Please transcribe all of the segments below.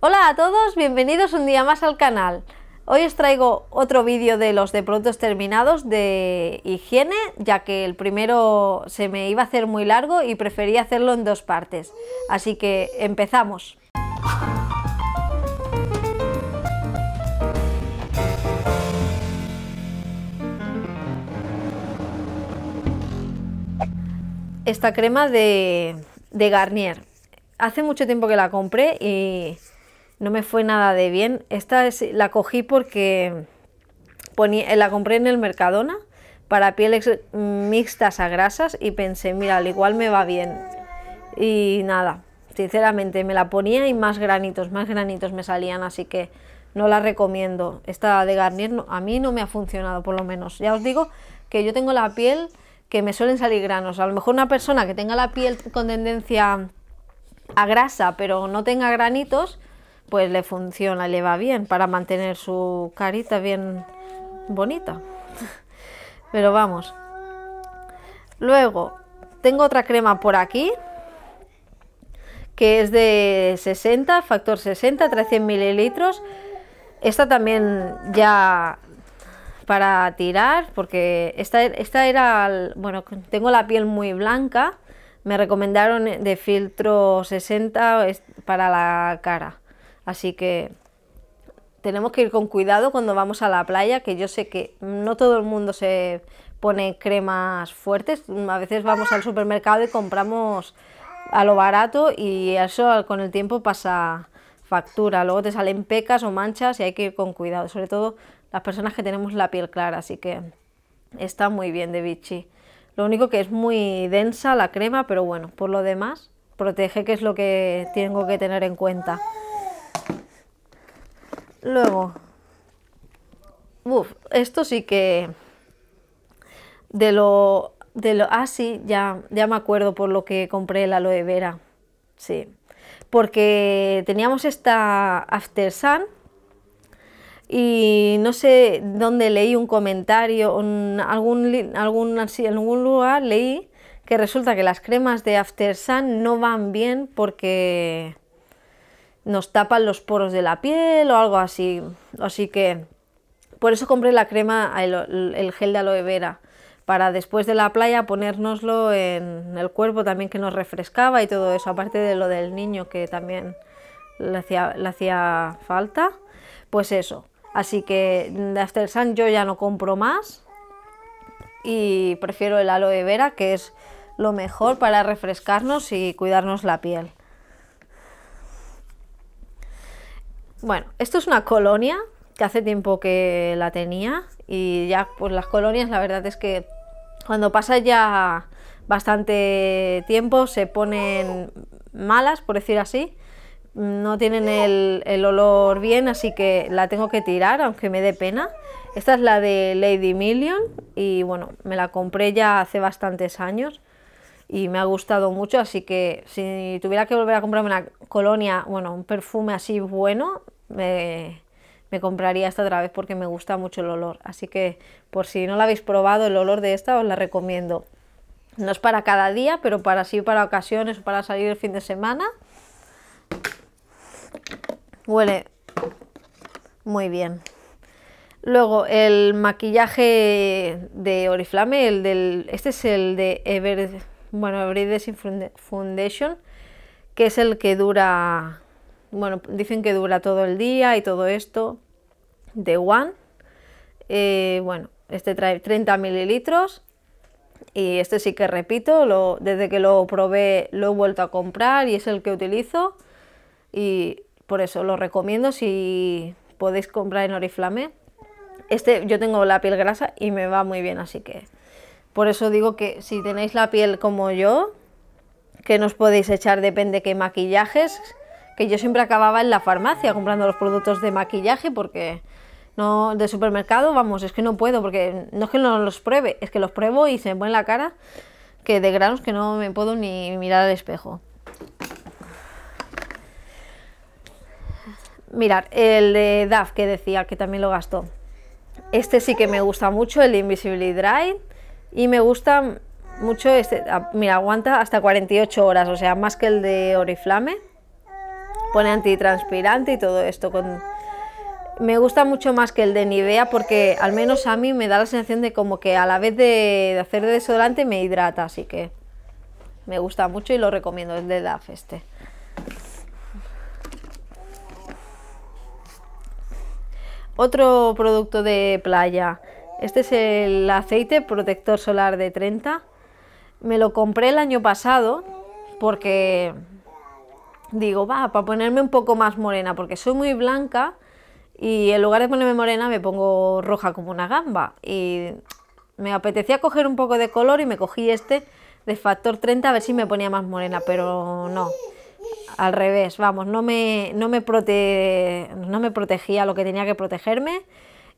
Hola a todos, bienvenidos un día más al canal. Hoy os traigo otro vídeo de los de productos terminados de higiene, ya que el primero se me iba a hacer muy largo y preferí hacerlo en dos partes. Así que empezamos. Esta crema de, de Garnier. Hace mucho tiempo que la compré y no me fue nada de bien. Esta la cogí porque la compré en el Mercadona para pieles mm, mixtas a grasas y pensé, mira, al igual me va bien. Y nada, sinceramente me la ponía y más granitos, más granitos me salían, así que no la recomiendo. Esta de Garnier a mí no me ha funcionado, por lo menos. Ya os digo que yo tengo la piel que me suelen salir granos. A lo mejor una persona que tenga la piel con tendencia a grasa, pero no tenga granitos, pues le funciona, le va bien para mantener su carita bien bonita. Pero vamos. Luego, tengo otra crema por aquí, que es de 60, factor 60, 300 mililitros. Esta también ya para tirar, porque esta, esta era, bueno, tengo la piel muy blanca, me recomendaron de filtro 60 para la cara. Así que tenemos que ir con cuidado cuando vamos a la playa, que yo sé que no todo el mundo se pone cremas fuertes. A veces vamos al supermercado y compramos a lo barato y eso con el tiempo pasa factura. Luego te salen pecas o manchas y hay que ir con cuidado, sobre todo las personas que tenemos la piel clara, así que está muy bien de Vichy. Lo único que es muy densa la crema, pero bueno, por lo demás protege, que es lo que tengo que tener en cuenta. Luego, esto sí que de lo, de lo, ah ya, ya me acuerdo por lo que compré la aloe vera, sí, porque teníamos esta After Sun y no sé dónde leí un comentario, en algún, en algún lugar leí que resulta que las cremas de After Sun no van bien porque nos tapan los poros de la piel o algo así. Así que por eso compré la crema, el, gel de aloe vera, para después de la playa ponérnoslo en el cuerpo también que nos refrescaba y todo eso, aparte de lo del niño que también hacía, le hacía falta. Pues eso. Así que de After Sun yo ya no compro más y prefiero el aloe vera que es lo mejor para refrescarnos y cuidarnos la piel. Bueno, esto es una colonia que hace tiempo que la tenía y ya pues las colonias la verdad es que cuando pasa ya bastante tiempo se ponen malas, por decir así, no tienen el, el, olor bien, así que la tengo que tirar, aunque me dé pena. Esta es la de Lady Million y bueno, me la compré ya hace bastantes años y me ha gustado mucho, así que si tuviera que volver a comprarme una colonia, bueno, un perfume así bueno, me, compraría esta otra vez porque me gusta mucho el olor. Así que por si no la habéis probado el olor de esta os la recomiendo. No es para cada día, pero para sí, para ocasiones, o para salir el fin de semana. Huele muy bien. Luego el maquillaje de Oriflame, el del, este es el de Ever, bueno, Foundation, que es el que dura bueno, dicen que dura todo el día y todo esto, de One. Eh, bueno, este trae 30 mililitros y este sí que repito, lo, desde que lo probé lo he vuelto a comprar y es el que utilizo y por eso lo recomiendo si podéis comprar en Oriflame. Este yo tengo la piel grasa y me va muy bien, así que por eso digo que si tenéis la piel como yo, que nos podéis echar depende qué maquillajes, que yo siempre acababa en la farmacia comprando los productos de maquillaje porque no de supermercado, vamos, es que no puedo porque no es que no los pruebe, es que los pruebo y se me pone la cara que de granos que no me puedo ni mirar al espejo. Mirar, el de DAF que decía que también lo gastó. Este sí que me gusta mucho, el Invisible Dry. Y me gusta mucho este. Mira, aguanta hasta 48 horas, o sea, más que el de Oriflame pone antitranspirante y todo esto. Con... Me gusta mucho más que el de Nivea porque al menos a mí me da la sensación de como que a la vez de, hacer desodorante me hidrata, así que me gusta mucho y lo recomiendo, es de DAF este. Otro producto de playa. Este es el aceite protector solar de 30. Me lo compré el año pasado porque digo, va, para ponerme un poco más morena, porque soy muy blanca y en lugar de ponerme morena me pongo roja como una gamba. Y me apetecía coger un poco de color y me cogí este de factor 30 a ver si me ponía más morena, pero no. Al revés, vamos, no me, me, no me protegía lo que tenía que protegerme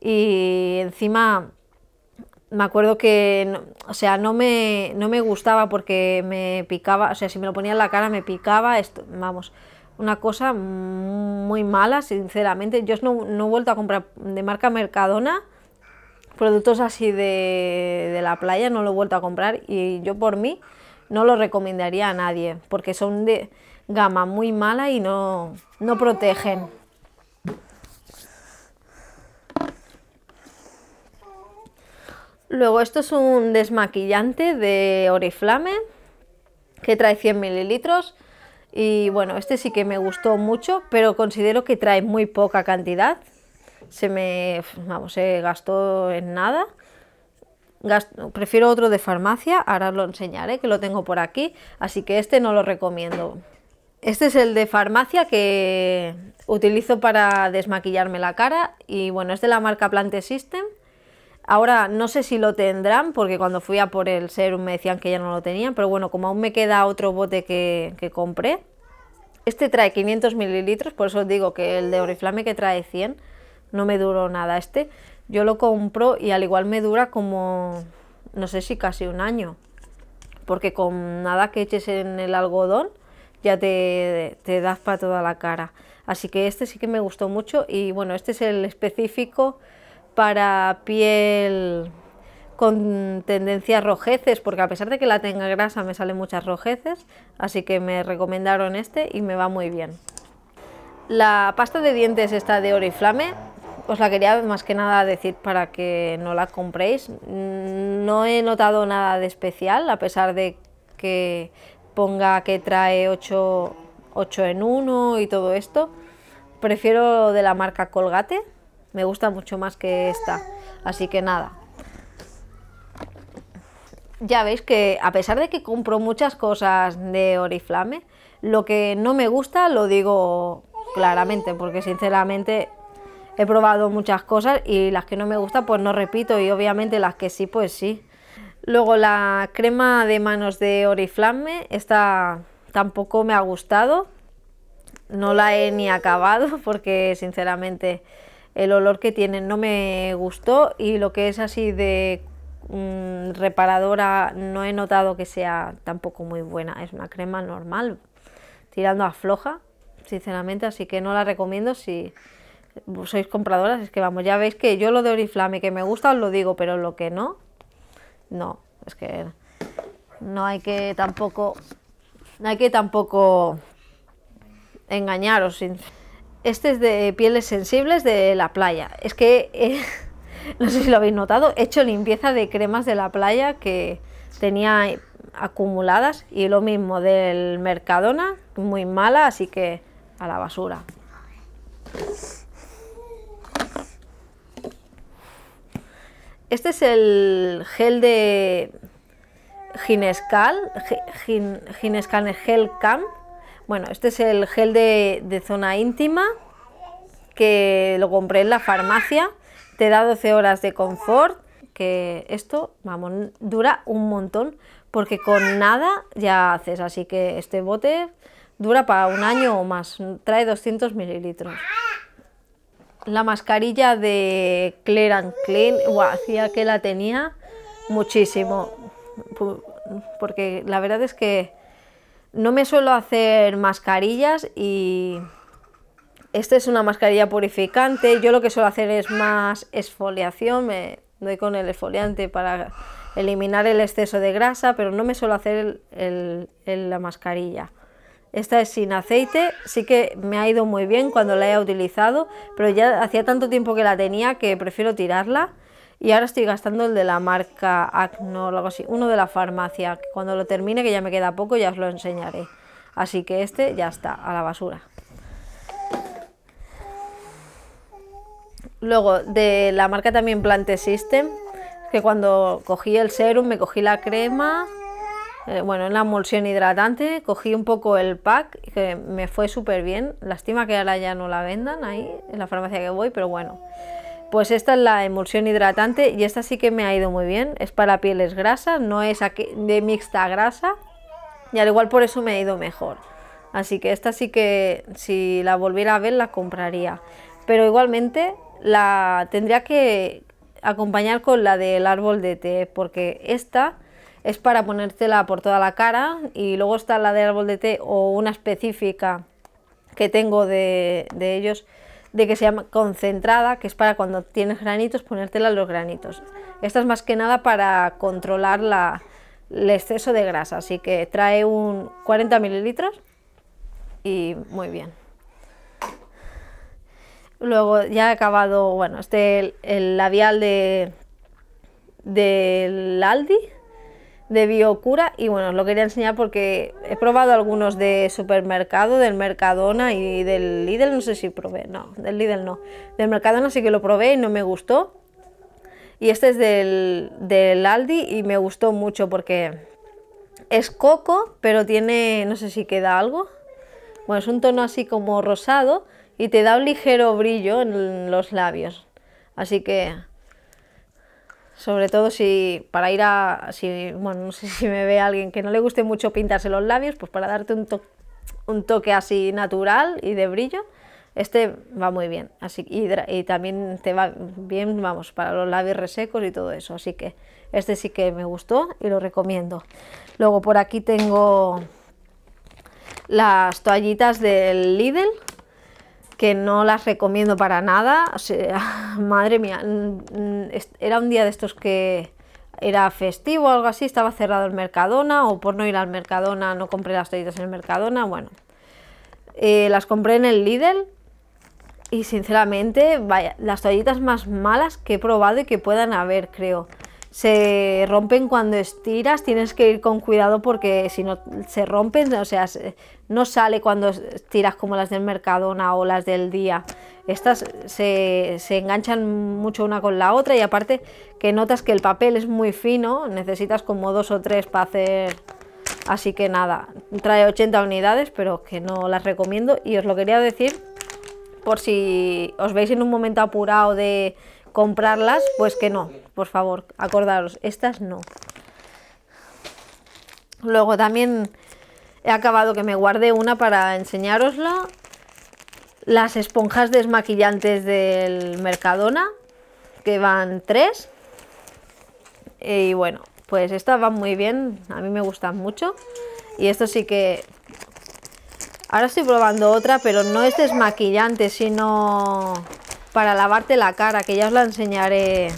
y encima me acuerdo que, o sea, no me, no me gustaba porque me picaba, o sea, si me lo ponía en la cara me picaba, esto, vamos, una cosa muy mala, sinceramente. Yo no, he vuelto a comprar de marca Mercadona productos así de, la playa, no lo he vuelto a comprar y yo por mí no lo recomendaría a nadie porque son de gama muy mala y no, no protegen. Luego esto es un desmaquillante de Oriflame que trae 100 mililitros y bueno, este sí que me gustó mucho, pero considero que trae muy poca cantidad. Se me, vamos, se gastó en nada. prefiero otro de farmacia, ahora lo enseñaré, que lo tengo por aquí, así que este no lo recomiendo. Este es el de farmacia que utilizo para desmaquillarme la cara y bueno, es de la marca Plante System Ahora no sé si lo tendrán, porque cuando fui a por el serum me decían que ya no lo tenían, pero bueno, como aún me queda otro bote que, compré, este trae 500 mililitros, por eso os digo que el de Oriflame que trae 100, no me duró nada este. Yo lo compro y al igual me dura como, no sé si casi un año, porque con nada que eches en el algodón ya te, te das para toda la cara. Así que este sí que me gustó mucho y bueno, este es el específico para piel con tendencias rojeces, porque a pesar de que la tenga grasa me salen muchas rojeces, así que me recomendaron este y me va muy bien. La pasta de dientes está de Oriflame, os la quería más que nada decir para que no la compréis. No he notado nada de especial, a pesar de que ponga que trae 8, 8 en 1 y todo esto. Prefiero de la marca Colgate, me gusta mucho más que esta. Así que nada. Ya veis que a pesar de que compro muchas cosas de Oriflame, lo que no me gusta lo digo claramente, porque sinceramente he probado muchas cosas y las que no me gustan pues no repito y obviamente las que sí pues sí. Luego la crema de manos de Oriflame, esta tampoco me ha gustado, no la he ni acabado porque sinceramente el olor que tienen no me gustó y lo que es así de mm, reparadora no he notado que sea tampoco muy buena. Es una crema normal, tirando a floja, sinceramente, así que no la recomiendo si sois compradoras. Es que vamos, ya veis que yo lo de Oriflame que me gusta os lo digo, pero lo que no, no, es que no hay que tampoco, no hay que tampoco engañaros. Este es de pieles sensibles de la playa. Es que, eh, no sé si lo habéis notado, he hecho limpieza de cremas de la playa que tenía acumuladas y lo mismo del Mercadona, muy mala, así que a la basura. Este es el gel de Ginescal, Ginescal Gel Camp, bueno, este es el gel de, zona íntima que lo compré en la farmacia. Te da 12 horas de confort, que esto, vamos, dura un montón, porque con nada ya haces. Así que este bote dura para un año o más, trae 200 mililitros. La mascarilla de Clear and Clean, Guau, hacía que la tenía muchísimo, porque la verdad es que no me suelo hacer mascarillas y esta es una mascarilla purificante. Yo lo que suelo hacer es más exfoliación, me doy con el esfoliante para eliminar el exceso de grasa, pero no me suelo hacer la mascarilla. Esta es sin aceite, sí que me ha ido muy bien cuando la he utilizado, pero ya hacía tanto tiempo que la tenía que prefiero tirarla y ahora estoy gastando el de la marca Acno o algo así, uno de la farmacia, que cuando lo termine, que ya me queda poco, ya os lo enseñaré. Así que este ya está, a la basura. Luego, de la marca también Plant System, que cuando cogí el serum, me cogí la crema, eh, bueno, en la emulsión hidratante, cogí un poco el pack, que me fue súper bien. Lástima que ahora ya no la vendan ahí, en la farmacia que voy, pero bueno. Pues esta es la emulsión hidratante y esta sí que me ha ido muy bien. Es para pieles grasas, no es de mixta grasa y al igual por eso me ha ido mejor. Así que esta sí que si la volviera a ver la compraría. Pero igualmente la tendría que acompañar con la del árbol de té porque esta es para ponértela por toda la cara y luego está la del árbol de té o una específica que tengo de ellos de que sea concentrada, que es para cuando tienes granitos ponértela los granitos. Esta es más que nada para controlar la, el exceso de grasa, así que trae un 40 mililitros y muy bien. Luego ya he acabado, bueno, este el, el labial de del Aldi, de Biocura y bueno, os lo quería enseñar porque he probado algunos de supermercado, del Mercadona y del Lidl, no sé si probé, no, del Lidl no, del Mercadona sí que lo probé y no me gustó y este es del, del Aldi y me gustó mucho porque es coco pero tiene, no sé si queda algo, bueno es un tono así como rosado y te da un ligero brillo en los labios, así que sobre todo si para ir a, si, bueno, no sé si me ve alguien que no le guste mucho pintarse los labios, pues para darte un, toque así natural y de brillo, este va muy bien, así y, y también te va bien, vamos, para los labios resecos y todo eso, así que este sí que me gustó y lo recomiendo. Luego por aquí tengo las toallitas del Lidl, que no las recomiendo para nada. madre mía, era un día de estos que era festivo o algo así, estaba cerrado el Mercadona o por no ir al Mercadona no compré las toallitas en el Mercadona, bueno. Eh, las compré en el Lidl y sinceramente, vaya, las toallitas más malas que he probado y que puedan haber, creo se rompen cuando estiras, tienes que ir con cuidado porque si no se rompen, o sea, no sale cuando estiras como las del Mercadona o las del día. Estas se, se enganchan mucho una con la otra y aparte que notas que el papel es muy fino, necesitas como dos o tres para hacer... Así que nada, trae 80 unidades, pero que no las recomiendo y os lo quería decir por si os veis en un momento apurado de comprarlas, pues que no, por favor, acordaros, estas no. Luego también he acabado que me guarde una para enseñarosla Las esponjas desmaquillantes del Mercadona, que van tres. Y bueno, pues estas van muy bien, a mí me gustan mucho. Y esto sí que... Ahora estoy probando otra, pero no es desmaquillante, sino para lavarte la cara, que ya os la enseñaré.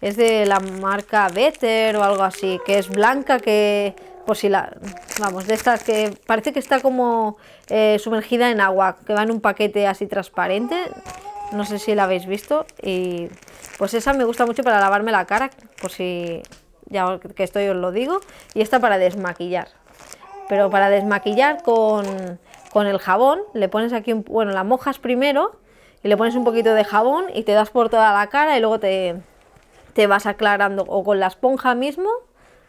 Es de la marca Better o algo así, que es blanca, que por si la... Vamos, de estas que parece que está como eh, sumergida en agua, que va en un paquete así transparente. No sé si la habéis visto. Y pues esa me gusta mucho para lavarme la cara, por si ya que estoy os lo digo. Y esta para desmaquillar. Pero para desmaquillar con, con el jabón, le pones aquí, un, bueno, la mojas primero y le pones un poquito de jabón y te das por toda la cara y luego te, te vas aclarando o con la esponja mismo,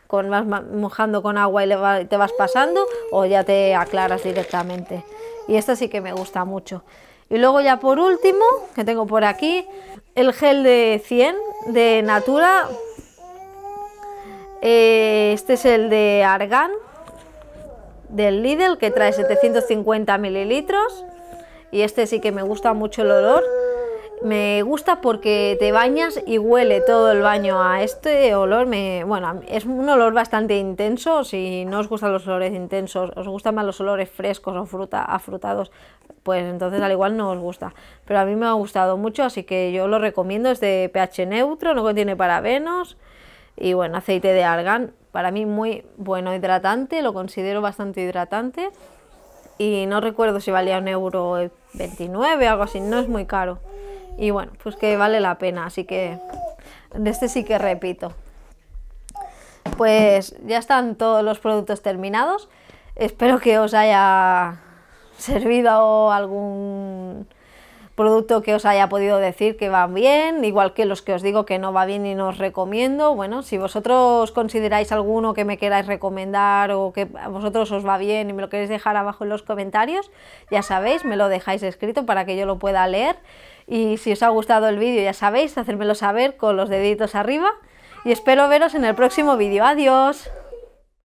con, vas mojando con agua y te vas pasando o ya te aclaras directamente. Y esto sí que me gusta mucho. Y luego ya por último, que tengo por aquí, el gel de 100 de Natura. Eh, este es el de Argan del Lidl que trae 750 mililitros y este sí que me gusta mucho el olor. Me gusta porque te bañas y huele todo el baño a este olor. Me, bueno, es un olor bastante intenso. Si no os gustan los olores intensos, os gustan más los olores frescos o afrutados, pues entonces al igual no os gusta. Pero a mí me ha gustado mucho, así que yo lo recomiendo. Es de pH neutro, no contiene parabenos y bueno, aceite de argán. Para mí muy bueno, hidratante, lo considero bastante hidratante y no recuerdo si valía un euro 29 o algo así, no es muy caro. Y bueno, pues que vale la pena, así que de este sí que repito. Pues ya están todos los productos terminados. Espero que os haya servido algún producto que os haya podido decir que va bien, igual que los que os digo que no va bien y no os recomiendo. Bueno, si vosotros consideráis alguno que me queráis recomendar o que a vosotros os va bien y me lo queréis dejar abajo en los comentarios, ya sabéis, me lo dejáis escrito para que yo lo pueda leer. Y si os ha gustado el vídeo, ya sabéis, hacérmelo saber con los deditos arriba. Y espero veros en el próximo vídeo. ¡Adiós!